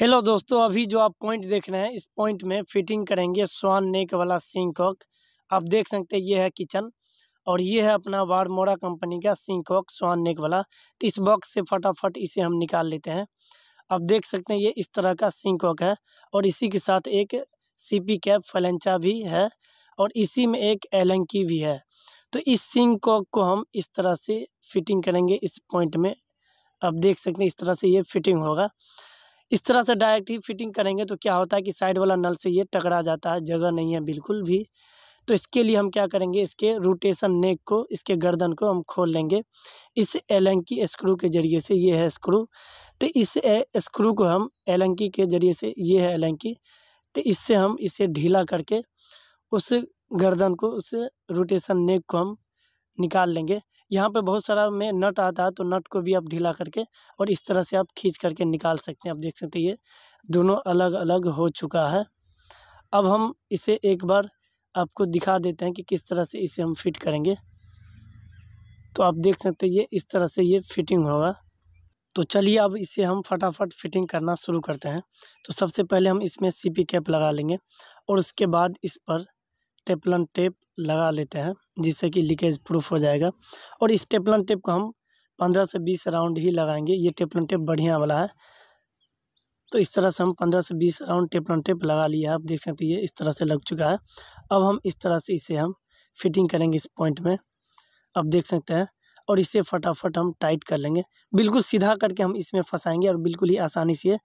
hello दोस्तों अभी जो आप पॉइंट देख रहे हैं इस पॉइंट में फिटिंग करेंगे स्वान नेक वाला सिंकॉक आप देख सकते हैं ये है किचन और ये है अपना वारमोरा कंपनी का सिंकॉक स्वान नेक वाला तो इस बॉक्स से फटाफट इसे हम निकाल लेते हैं आप देख सकते हैं ये इस तरह का सिंकॉक है और इसी के साथ एक सीपी कैप फलेंचा भी है और इसी में एक एलंकी भी है तो इस सिंकॉक को हम इस तरह से फिटिंग करेंगे इस पॉइंट में आप देख सकते हैं इस तरह से ये फिटिंग होगा इस तरह से डायरेक्ट ही फिटिंग करेंगे तो क्या होता है कि साइड वाला नल से ये टकरा जाता है जगह नहीं है बिल्कुल भी तो इसके लिए हम क्या करेंगे इसके रोटेशन नेक को इसके गर्दन को हम खोल लेंगे इस एलंकी स्क्रू के जरिए से ये है स्क्रू तो इस स्क्रू को हम एलंकी के जरिए से ये है एलंकी तो इससे हम इसे ढीला करके उस गर्दन को उस रोटेशन नेक को हम निकाल लेंगे यहाँ पे बहुत सारा में नट आता है तो नट को भी आप ढीला करके और इस तरह से आप खींच करके निकाल सकते हैं आप देख सकते हैं ये दोनों अलग अलग हो चुका है अब हम इसे एक बार आपको दिखा देते हैं कि किस तरह से इसे हम फिट करेंगे तो आप देख सकते हैं ये इस तरह से ये फिटिंग होगा तो चलिए अब इसे हम फटाफट फिटिंग करना शुरू करते हैं तो सबसे पहले हम इसमें सीपी कैप लगा लेंगे और उसके बाद इस पर टेपलन टेप लगा लेते हैं जिससे कि लीकेज प्रूफ हो जाएगा और इस टेपलन टेप को हम पंद्रह से बीस राउंड ही लगाएंगे ये टेपलन टेप बढ़िया वाला है तो इस तरह से हम पंद्रह से बीस राउंड टेपलन टेप लगा लिया है आप देख सकते ये इस तरह से लग चुका है अब हम इस तरह से इसे हम फिटिंग करेंगे इस पॉइंट में आप देख सकते हैं और इसे फटाफट हम टाइट कर लेंगे बिल्कुल सीधा करके हम इसमें फंसाएंगे और बिल्कुल ही आसानी से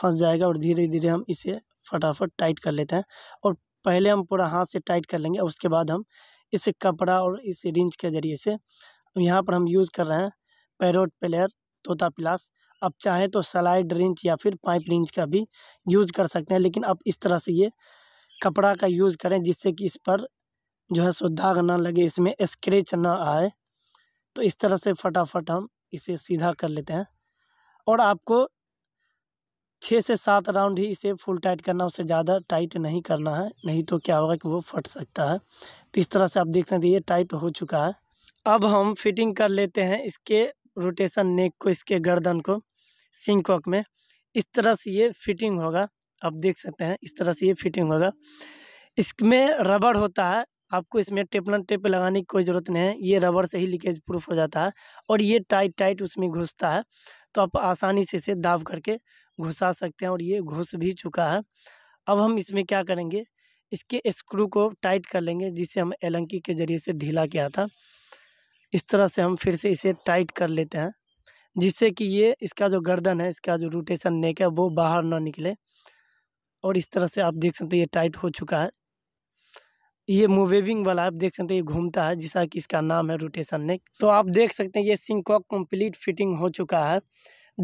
फंस जाएगा और धीरे धीरे हम इसे फटाफट टाइट कर लेते हैं और पहले हम पूरा हाथ से टाइट कर लेंगे उसके बाद हम इस कपड़ा और इस रिंच के ज़रिए से यहाँ पर हम यूज़ कर रहे हैं पैरोट प्लेयर तोता प्लास आप चाहें तो सलाइड रिंच या फिर पाइप रिंच का भी यूज़ कर सकते हैं लेकिन आप इस तरह से ये कपड़ा का यूज़ करें जिससे कि इस पर जो है सो दाग ना लगे इसमें स्क्रेच ना आए तो इस तरह से फटाफट हम इसे सीधा कर लेते हैं और आपको छः से सात राउंड ही इसे फुल टाइट करना उससे ज़्यादा टाइट नहीं करना है नहीं तो क्या होगा कि वो फट सकता है तो इस तरह से आप देख सकते हैं ये टाइट हो चुका है अब हम फिटिंग कर लेते हैं इसके रोटेशन नेक को इसके गर्दन को सिंकॉक में इस तरह से ये फिटिंग होगा आप देख सकते हैं इस तरह से ये फिटिंग होगा इसमें रबड़ होता है आपको इसमें टेपलन टेप लगाने की कोई ज़रूरत नहीं है ये रबड़ से ही लीकेज प्रूफ हो जाता है और ये टाइट टाइट उसमें घुसता है तो आप आसानी से इसे दाब करके घुसा सकते हैं और ये घुस भी चुका है अब हम इसमें क्या करेंगे इसके स्क्रू को टाइट कर लेंगे जिसे हम एलंकी के ज़रिए से ढीला किया था इस तरह से हम फिर से इसे टाइट कर लेते हैं जिससे कि ये इसका जो गर्दन है इसका जो रोटेशन नेक है वो बाहर ना निकले और इस तरह से आप देख सकते हैं ये टाइट हो चुका है ये मूवेविंग वाला आप देख सकते हैं ये घूमता है जिसका कि इसका नाम है रोटेशन नेक तो आप देख सकते हैं ये सिंकॉक कंप्लीट फिटिंग हो चुका है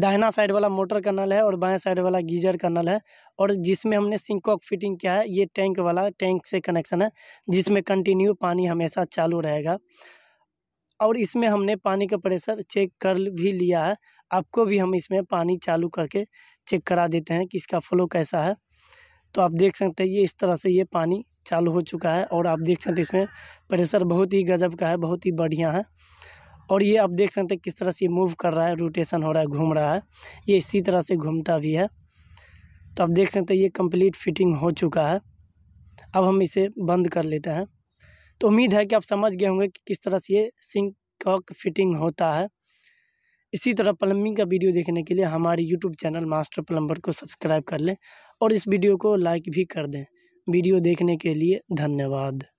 दाहिना साइड वाला मोटर का नल है और बाएं साइड वाला गीजर का नल है और जिसमें हमने सिंकॉक फिटिंग किया है ये टैंक वाला टैंक से कनेक्शन है जिसमें कंटिन्यू पानी हमेशा चालू रहेगा और इसमें हमने पानी का प्रेशर चेक कर भी लिया है आपको भी हम इसमें पानी चालू करके चेक करा देते हैं कि इसका फ्लो कैसा है तो आप देख सकते हैं ये इस तरह से ये पानी चालू हो चुका है और आप देख सकते हैं इसमें प्रेशर बहुत ही गजब का है बहुत ही बढ़िया है और ये आप देख सकते हैं किस तरह से ये मूव कर रहा है रोटेशन हो रहा है घूम रहा है ये इसी तरह से घूमता भी है तो आप देख सकते हैं ये कंप्लीट फिटिंग हो चुका है अब हम इसे बंद कर लेते हैं तो उम्मीद है कि आप समझ गए होंगे कि किस तरह से ये सिंक कॉक फिटिंग होता है इसी तरह प्लम्बिंग का वीडियो देखने के लिए हमारे यूट्यूब चैनल मास्टर प्लम्बर को सब्सक्राइब कर लें और इस वीडियो को लाइक भी कर दें वीडियो देखने के लिए धन्यवाद